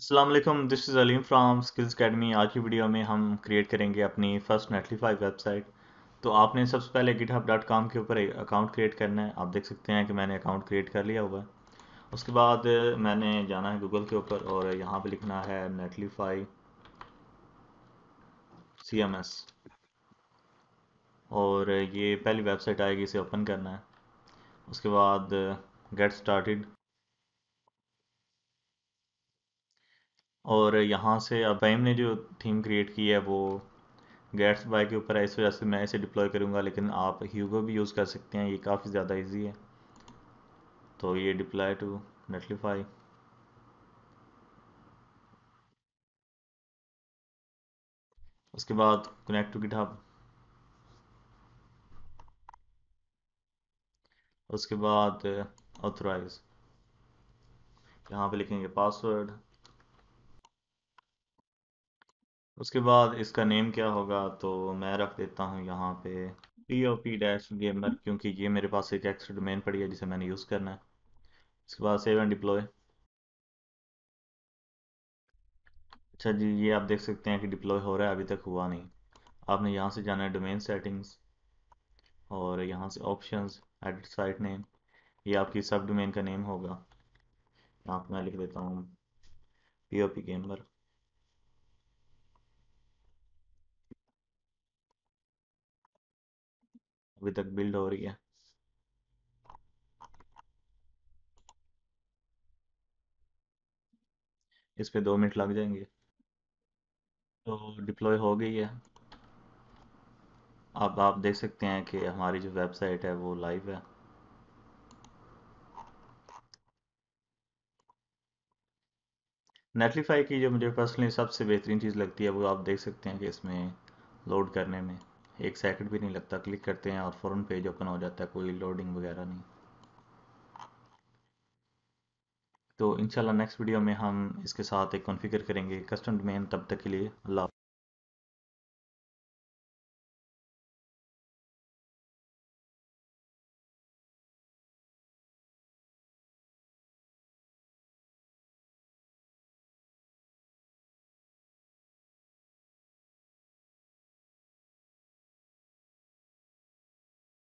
Aslam this is Aleem from skills academy आज की video में हम क्रिएट करेंगे अपनी फर्स्ट नेटलीफाई वेबसाइट तो आपने सबसे पहले github.com के ऊपर अकाउंट क्रिएट करना है आप देख सकते हैं कि मैंने अकाउंट क्रिएट कर लिया हुआ है उसके बाद मैंने जाना है गूगल के ऊपर और यहाँ पे लिखना है नेटलीफाई सी और ये पहली वेबसाइट आएगी इसे ओपन करना है उसके बाद गेट स्टार्टिड और यहाँ से अबाइम ने जो थीम क्रिएट की है वो गैट्स बाय के ऊपर है इस वजह से मैं इसे डिप्लॉय करूँगा लेकिन आप ह्यूगो भी यूज़ कर सकते हैं ये काफ़ी ज़्यादा इजी है तो ये डिप्लाई टू नेटलीफाई उसके बाद कनेक्ट टू गिटहब उसके बाद ऑथराइज यहाँ पे लिखेंगे पासवर्ड उसके बाद इसका नेम क्या होगा तो मैं रख देता हूँ यहाँ पे P O P dash gamer क्योंकि ये मेरे पास एक एक्स्ट्रा डोमेन पड़ी है जिसे मैंने यूज़ करना है उसके बाद सेव एंड डिप्लॉय अच्छा जी ये आप देख सकते हैं कि डिप्लॉय हो रहा है अभी तक हुआ नहीं आपने यहाँ से जाना है डोमेन सेटिंग्स और यहाँ से ऑप्शन एडिट साइट नेम ये आपकी सब डोमेन का नेम होगा यहाँ पर मैं लिख देता हूँ पी ओ पी गेमर अभी तक बिल्ड हो रही है इस पे दो मिनट लग जाएंगे तो डिप्लॉय हो गई है अब आप देख सकते हैं कि हमारी जो वेबसाइट है वो लाइव है नेटलीफाई की जो मुझे पर्सनली सबसे बेहतरीन चीज़ लगती है वो आप देख सकते हैं कि इसमें लोड करने में एक सेकंड भी नहीं लगता क्लिक करते हैं और फ़ौरन पेज ओपन हो जाता है कोई लोडिंग वगैरह नहीं तो इंशाल्लाह नेक्स्ट वीडियो में हम इसके साथ एक कॉन्फ़िगर करेंगे कस्टम डोमेन तब तक के लिए अल्लाह